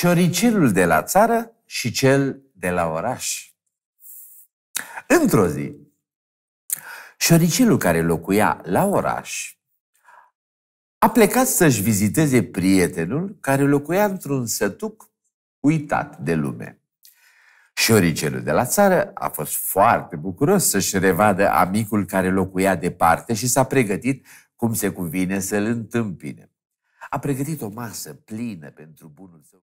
șoricelul de la țară și cel de la oraș. Într-o zi, șoricelul care locuia la oraș a plecat să-și viziteze prietenul care locuia într-un sătuc uitat de lume. Șoricelul de la țară a fost foarte bucuros să-și revadă amicul care locuia departe și s-a pregătit cum se cuvine să-l întâmpine. A pregătit o masă plină pentru bunul său.